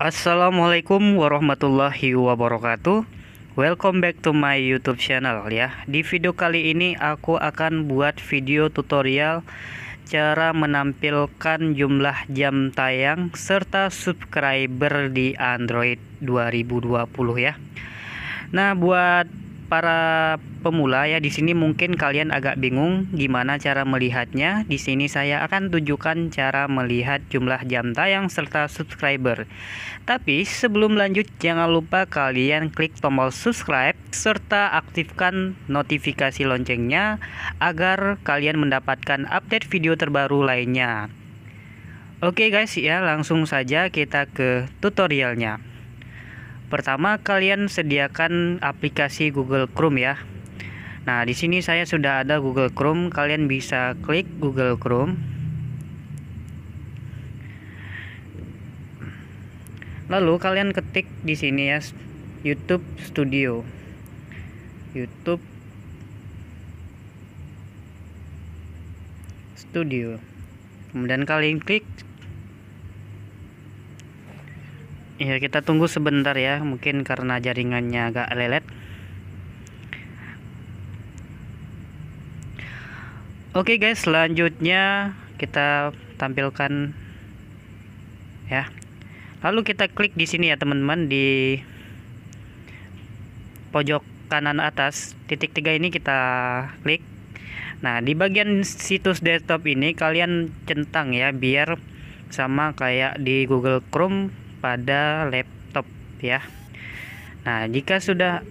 Assalamualaikum warahmatullahi wabarakatuh Welcome back to my youtube channel ya Di video kali ini aku akan buat video tutorial Cara menampilkan jumlah jam tayang Serta subscriber di Android 2020 ya Nah buat para pemula ya di sini mungkin kalian agak bingung gimana cara melihatnya. Di sini saya akan tunjukkan cara melihat jumlah jam tayang serta subscriber. Tapi sebelum lanjut jangan lupa kalian klik tombol subscribe serta aktifkan notifikasi loncengnya agar kalian mendapatkan update video terbaru lainnya. Oke guys ya, langsung saja kita ke tutorialnya. Pertama, kalian sediakan aplikasi Google Chrome ya. Nah, di sini saya sudah ada Google Chrome. Kalian bisa klik Google Chrome. Lalu kalian ketik di sini ya YouTube Studio. YouTube Studio. Kemudian kalian klik Ya kita tunggu sebentar ya mungkin karena jaringannya agak lelet Oke guys selanjutnya kita tampilkan ya lalu kita klik di sini ya teman-teman di pojok kanan atas titik tiga ini kita klik Nah di bagian situs desktop ini kalian centang ya biar sama kayak di Google Chrome pada laptop ya nah jika sudah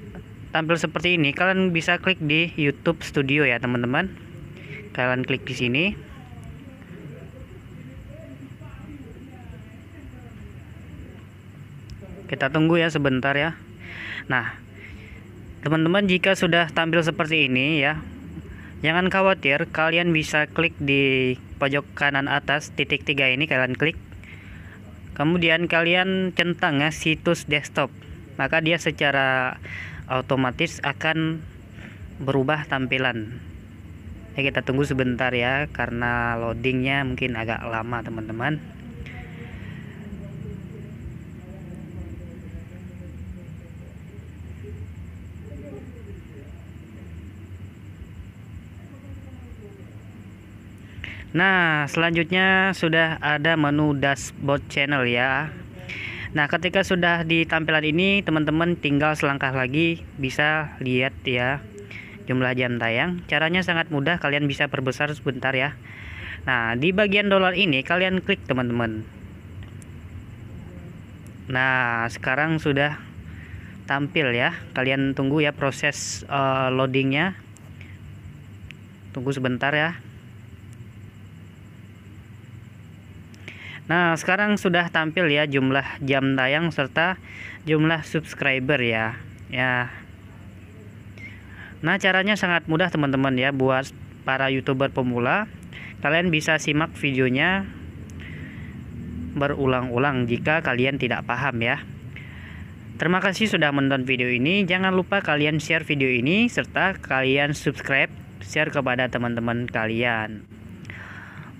tampil seperti ini kalian bisa klik di YouTube Studio ya teman-teman kalian klik di sini kita tunggu ya sebentar ya nah teman-teman jika sudah tampil seperti ini ya jangan khawatir kalian bisa klik di pojok kanan atas titik tiga ini kalian klik kemudian kalian centang ya situs desktop maka dia secara otomatis akan berubah tampilan ya kita tunggu sebentar ya karena loadingnya mungkin agak lama teman-teman Nah, selanjutnya sudah ada menu dashboard channel ya. Nah, ketika sudah di tampilan ini, teman-teman tinggal selangkah lagi bisa lihat ya jumlah jam tayang. Caranya sangat mudah, kalian bisa perbesar sebentar ya. Nah, di bagian dolar ini kalian klik teman-teman. Nah, sekarang sudah tampil ya. Kalian tunggu ya proses uh, loadingnya. Tunggu sebentar ya. Nah, sekarang sudah tampil ya jumlah jam tayang serta jumlah subscriber ya. Ya. Nah, caranya sangat mudah teman-teman ya buat para YouTuber pemula. Kalian bisa simak videonya berulang-ulang jika kalian tidak paham ya. Terima kasih sudah menonton video ini. Jangan lupa kalian share video ini serta kalian subscribe, share kepada teman-teman kalian.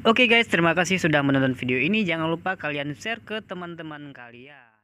Oke okay guys, terima kasih sudah menonton video ini. Jangan lupa kalian share ke teman-teman kalian.